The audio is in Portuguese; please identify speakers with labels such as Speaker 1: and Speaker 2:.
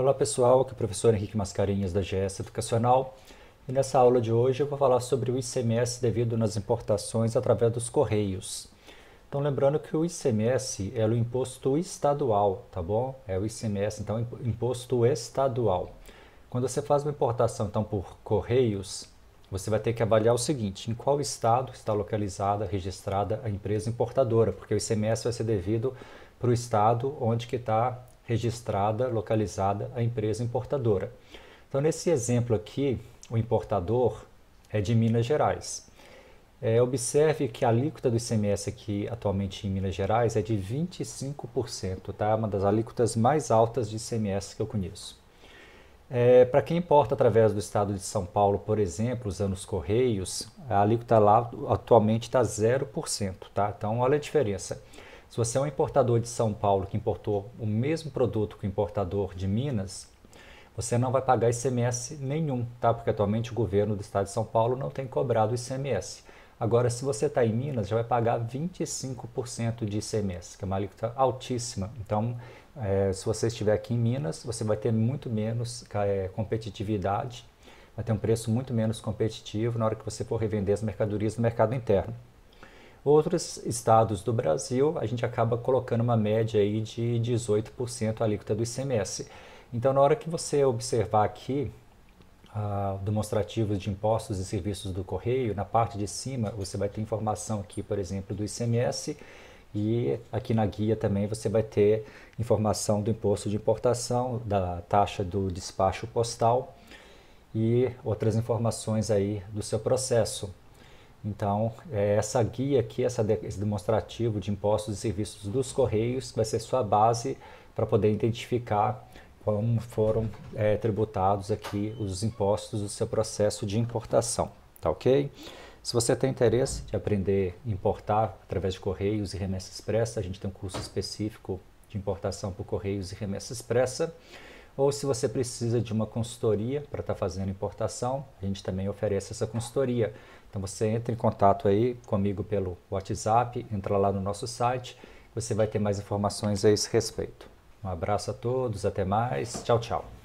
Speaker 1: Olá pessoal, aqui é o professor Henrique Mascarenhas da GS Educacional e nessa aula de hoje eu vou falar sobre o ICMS devido nas importações através dos correios. Então lembrando que o ICMS é o imposto estadual, tá bom? É o ICMS, então imposto estadual. Quando você faz uma importação então por correios, você vai ter que avaliar o seguinte: em qual estado está localizada, registrada a empresa importadora, porque o ICMS vai ser devido para o estado onde que está registrada, localizada a empresa importadora. Então, nesse exemplo aqui, o importador é de Minas Gerais. É, observe que a alíquota do ICMS aqui atualmente em Minas Gerais é de 25%, tá? uma das alíquotas mais altas de ICMS que eu conheço. É, Para quem importa através do estado de São Paulo, por exemplo, usando os Correios, a alíquota lá atualmente está 0%. Tá? Então, olha a diferença. Se você é um importador de São Paulo que importou o mesmo produto que o importador de Minas, você não vai pagar ICMS nenhum, tá? Porque atualmente o governo do estado de São Paulo não tem cobrado ICMS. Agora, se você está em Minas, já vai pagar 25% de ICMS, que é uma alíquota altíssima. Então, é, se você estiver aqui em Minas, você vai ter muito menos é, competitividade, vai ter um preço muito menos competitivo na hora que você for revender as mercadorias no mercado interno. Outros estados do Brasil, a gente acaba colocando uma média aí de 18% a alíquota do ICMS. Então, na hora que você observar aqui uh, demonstrativos de impostos e serviços do correio, na parte de cima você vai ter informação aqui, por exemplo, do ICMS e aqui na guia também você vai ter informação do imposto de importação, da taxa do despacho postal e outras informações aí do seu processo. Então, é essa guia aqui, essa, esse demonstrativo de impostos e serviços dos Correios, vai ser sua base para poder identificar como foram é, tributados aqui os impostos do seu processo de importação, tá ok? Se você tem interesse de aprender a importar através de Correios e Remessa Expressa, a gente tem um curso específico de importação por Correios e Remessa Expressa. Ou se você precisa de uma consultoria para estar tá fazendo importação, a gente também oferece essa consultoria. Então você entra em contato aí comigo pelo WhatsApp, entra lá no nosso site, você vai ter mais informações a esse respeito. Um abraço a todos, até mais, tchau, tchau.